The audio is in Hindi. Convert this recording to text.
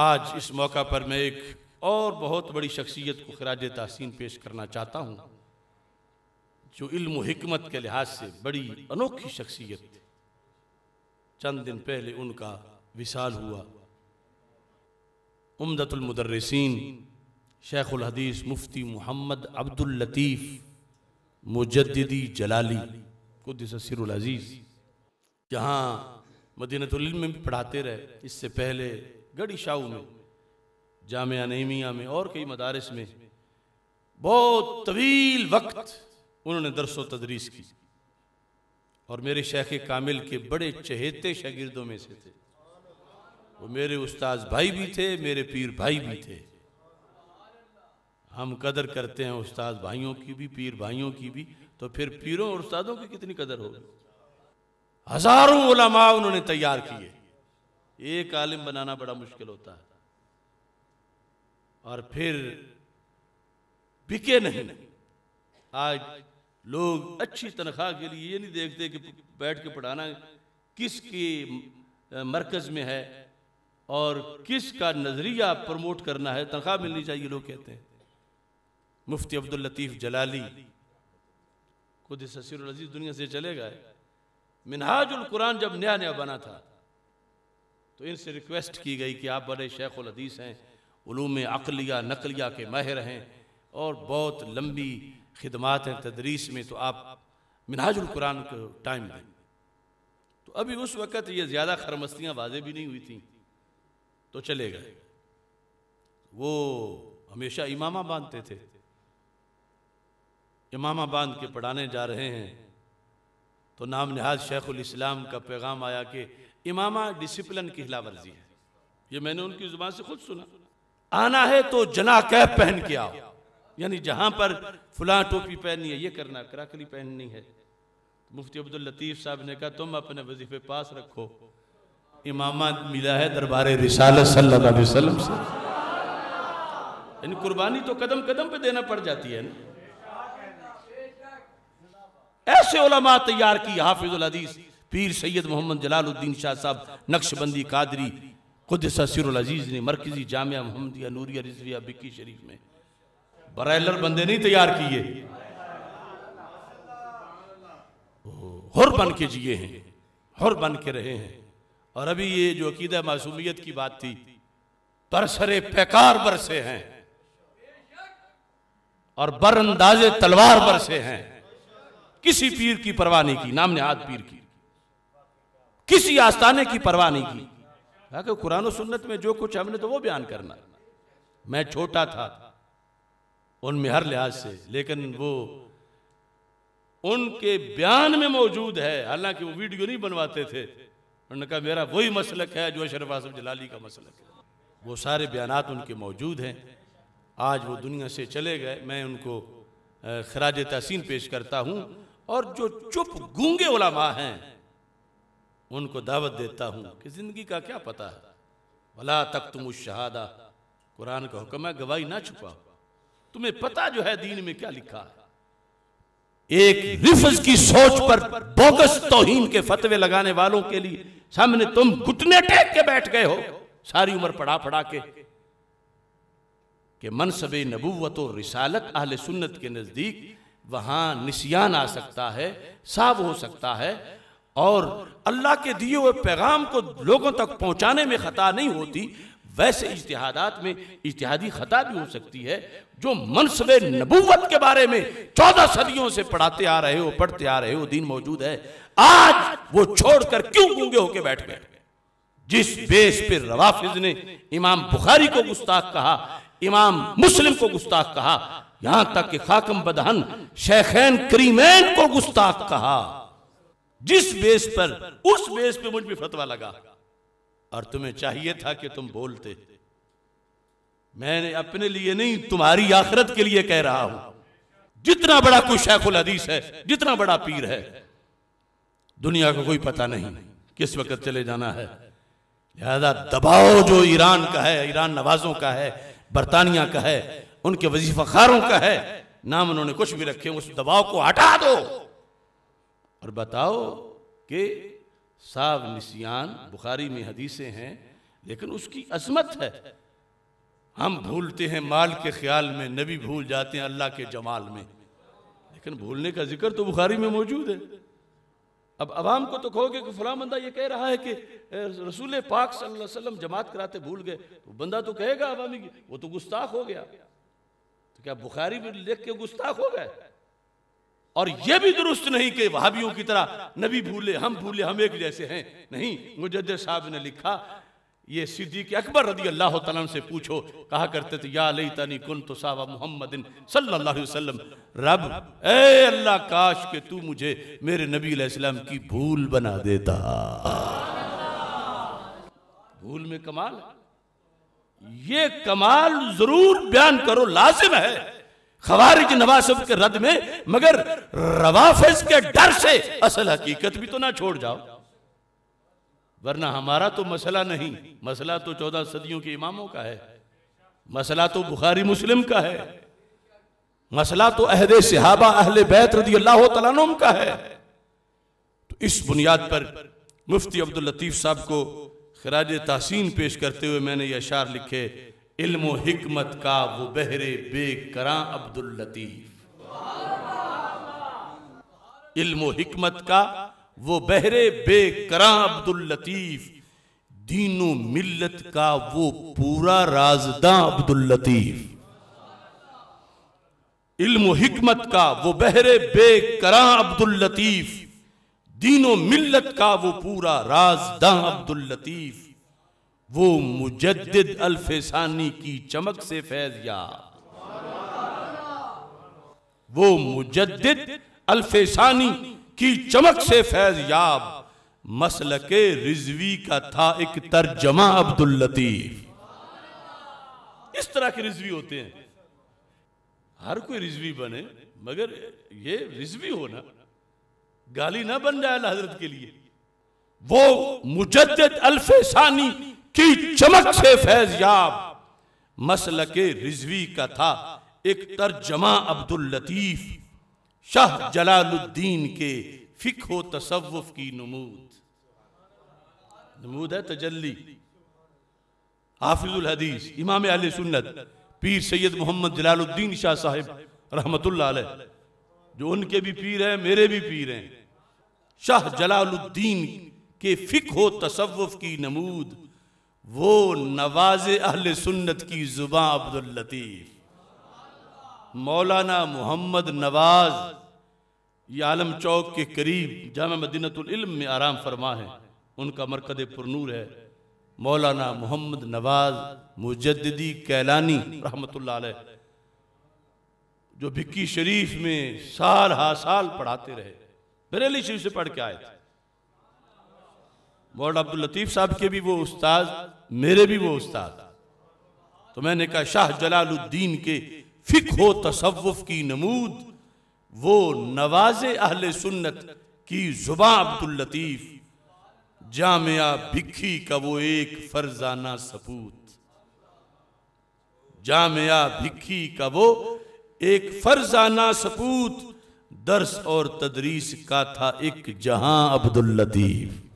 आज इस मौका पर मैं एक और बहुत बड़ी शख्सियत को खराज तहसीन पेश करना चाहता हूँ जो इल्म हिकमत के लिहाज से बड़ी अनोखी शख्सियत थी चंद दिन पहले उनका विशाल हुआ उमदतुलमदर्रसिन शेखुलहदीस मुफ्ती मोहम्मद अब्दुल लतीफ़ मुजदी जलाली कुदसरजीज़ जहाँ मदीनतम में भी पढ़ाते रहे इससे पहले शाहू में जामिया नहमिया में और कई मदारस में बहुत तवील वक्त उन्होंने दरसो तदरीस की और मेरे शेख कामिल के बड़े चहेते शागिर्दों में से थे वो मेरे उस्ताद भाई भी थे मेरे पीर भाई भी थे हम कदर करते हैं उस्ताद भाइयों की भी पीर भाइयों की भी तो फिर पीरों और उस्तादों की कितनी कदर होगी हजारों उलमा उन्होंने तैयार किए एक आलिम बनाना बड़ा मुश्किल होता है और फिर बिके नहीं आज लोग अच्छी तनख्वाह के लिए ये नहीं देखते कि बैठ के पढ़ाना किसकी मरकज में है और किसका नज़रिया प्रमोट करना है तनख्वाह मिलनी चाहिए लोग कहते हैं मुफ्ती अब्दुल लतीफ़ जलाली खुद ससीर अजीज़ दुनिया से चले गए मिनहाजुल कुरान जब नया नया बना था तो इनसे रिक्वेस्ट की गई कि आप बड़े शेख हदीस हैं उलूम अकलिया नकलिया के माहिर हैं और बहुत लंबी खिदमत हैं तदरीस में तो आप मिनाजुल कुरान को टाइम दें तो अभी उस वक़्त ये ज़्यादा खरमस्तियाँ वाजे भी नहीं हुई थी तो चले गए वो हमेशा इमामा बांधते थे इमामा बांध के पढ़ाने जा रहे हैं तो नाम नहाज शेखुल इस्लाम का पैगाम आया कि इमामा डिसिप्लिन की खिलाफ वर्जी है ये मैंने उनकी जुबान से खुद सुना आना है तो जना कैब पहन के आओ यानी जहां पर फुला टोपी पहननी है ये करना कराकली पहननी है मुफ्ती अब्दुल लतीफ साहब ने कहा तुम अपने वजीफे पास रखो इमामा मिला है दरबार रिसालत सल्लल्लाहु अलैहि वसल्लम से इन कुर्बानी तो कदम कदम पे देना पड़ जाती है ना ऐसे ओलमा तैयार की हाफिज हदीस पीर सैयद मोहम्मद जलालुद्दीन शाह साहब नक्शबंदी कादरी खुद ससुर अजीज ने मरकजी जामिया मोहम्मदिया नूरिया रिजविया बिक्की शरीफ में बरेलर बंदे नहीं तैयार किए हुर बन के जिए हैं हुर बन के रहे हैं और अभी ये जो अकीद मासूमियत की बात थी बरसरे पैकार बरसे हैं और बरअंदाजे तलवार बरसे हैं किसी पीर की परवाह नहीं की नाम आद पीर की किसी आस्थाने की परवाह नहीं की कहा कुरान सुन्नत में जो कुछ हमने तो वो बयान करना मैं छोटा था उनमें हर लिहाज से लेकिन वो उनके बयान में मौजूद है हालांकि वो वीडियो नहीं बनवाते थे उन्होंने कहा मेरा वही मसलक है जो अशरफ आसम जलाली का मसलक है वो सारे बयान उनके मौजूद हैं आज वो दुनिया से चले गए मैं उनको खराज तहसीन पेश करता हूँ और जो चुप गूंगे माँ हैं उनको दावत देता हूं कि जिंदगी का क्या पता है भला तक तुम उस शहादा कुरान का हुक्म है गवाही ना छुपा तुम्हें पता जो है दीन में क्या लिखा है एक रिफज की सोच पर बोगस तोहीन के फतवे लगाने वालों के लिए सामने तुम घुटने टेक के बैठ गए हो सारी उम्र पढ़ा पढ़ा के के मनसबे नबूवत और रिसालत अहल सुन्नत के नजदीक वहाँ निशियान आ सकता है साब हो सकता है और अल्लाह के दिए हुए पैगाम को लोगों तक पहुँचाने में ख़ता नहीं होती वैसे इश्तिहादात में इश्तिहादी ख़ता भी हो सकती है जो मनसब नबूवत के बारे में चौदह सदियों से पढ़ाते आ रहे हो पढ़ते आ रहे हो दिन मौजूद है आज वो छोड़कर क्यों गूंगे होके बैठ गए जिस बेस पे रवाफिज ने इमाम बुखारी को गुस्ताख कहा इमाम मुस्लिम को गुस्ताख कहा यहां तक कि खाकम बदहन शेखैन क्रीमैन को गुस्ताख कहा जिस बेस पर उस बेस पे मुझ भी फतवा लगा और तुम्हें चाहिए था कि तुम बोलते मैंने अपने लिए नहीं तुम्हारी आखिरत के लिए कह रहा हूं जितना बड़ा कोई शेखुल हदीस है जितना बड़ा पीर है दुनिया को कोई पता नहीं किस वक्त चले जाना है लिहाजा दबाव जो ईरान का है ईरान नवाजों का है बरतानिया का है उनके वजीफा खारों का है नाम उन्होंने कुछ भी रखे उस दबाव को हटा दो और बताओ कि साब निशियान बुखारी में हदीसें हैं लेकिन उसकी अजमत है हम भूलते हैं माल के ख्याल में नबी भूल जाते हैं अल्लाह के जमाल में लेकिन भूलने का जिक्र तो बुखारी में मौजूद है अब अवाम को तो कहोगे कि फला बंदा ये कह रहा है कि रसूल पाक सल्लल्लाहु अलैहि वसल्लम जमात कराते भूल गए तो बंदा तो कहेगा आवामी की वो तो गुस्ताख हो गया क्या बुखारी भी लिख के गुस्ताख हो गए और यह भी दुरुस्त नहीं कि भाभीियों की तरह नबी भूले हम भूले हम एक जैसे हैं नहीं मुजद साहब ने लिखा ये सिद्दीक अकबर रदी अल्लाह तला से पूछो कहा करते थे या लई तनी कुन तो साहबा मोहम्मद सल्लाम रब ए अल्लाह काश के तू मुझे मेरे नबी अलैहिस्सलाम की भूल बना देता भूल में कमाल है ये कमाल जरूर बयान करो लाजिम है खबारिज नवासब के रद में मगर रवाफिज के डर से असल हकीकत भी तो ना छोड़ जाओ वरना हमारा तो मसला नहीं मसला तो चौदह सदियों के इमामों का है मसला तो बुखारी मुस्लिम का है मसला तो अहद सिहाबा अहल बैत रदी अल्लाह तलाम का है तो इस बुनियाद पर मुफ्ती अब्दुल लतीफ़ साहब को खराज तहसीन पेश करते हुए मैंने ये अशार लिखे इल्म हिकमत का वो बहरे करा अब्दुल लतीफ़ इल्म हिकमत का वो बहरे बे करा अब्दुल लतीफ़ दीनो मिल्लत का वो पूरा राजदा अब्दुल लतीफ़ इल्म हिकमत का वो बहरे बे करा अब्दुल लतीफ़ दीनो मिल्लत का वो पूरा दा अब्दुल लतीफ वो मुजद्दिद अल्फेसानी की चमक से फैज याब वो मुजद्दिद अल्फेसानी की चमक से फैज याब मसल के रिजवी का था एक तर्जमा अब्दुल लतीफ इस तरह के रिजवी होते हैं हर कोई रिजवी बने मगर ये रिजवी होना गाली ना बन जाए हजरत के लिए वो मुजद अल्फानी की चमक से फैज याब मसल के रिजवी का था एक तर्जमा अब्दुल लतीफ शाह जलालुद्दीन के फिको तसव्वुफ की नमूद नमूद है तजल्ली हाफिजुल हदीस इमाम अल सुन्नत पीर सैयद मोहम्मद जलालुद्दीन शाह साहेब रहमत जो उनके भी पीर हैं मेरे भी पीर हैं शाह जलालुद्दीन के फिक हो तसव्वुफ की नमूद वो नवाज अहल सुन्नत की जुबा अब्दुल लतीफ़ मौलाना मोहम्मद नवाज़ ये आलम चौक के करीब जाम मदीनतम में आराम फरमा है उनका मरकद पुरनूर है मौलाना मोहम्मद नवाज मुजद्दी कैलानी रहमत जो भिक्की शरीफ में साल हा साल पढ़ाते रहे बरेली शरीफ से पढ़ के आए थे मौलाना अब्दुल लतीफ साहब के भी वो उस्ताद मेरे भी वो उस्ताद तो मैंने कहा शाह जलालुद्दीन के फिक हो तसवुफ की नमूद वो नवाजे अहले सुन्नत की जुबा अब्दुल लतीफ जामिया भिक्खी का वो एक फरजाना सपूत जामिया भिक्खी का वो एक फरजाना सपूत दर्श और तदरीस का था एक जहां अब्दुल लतीफ़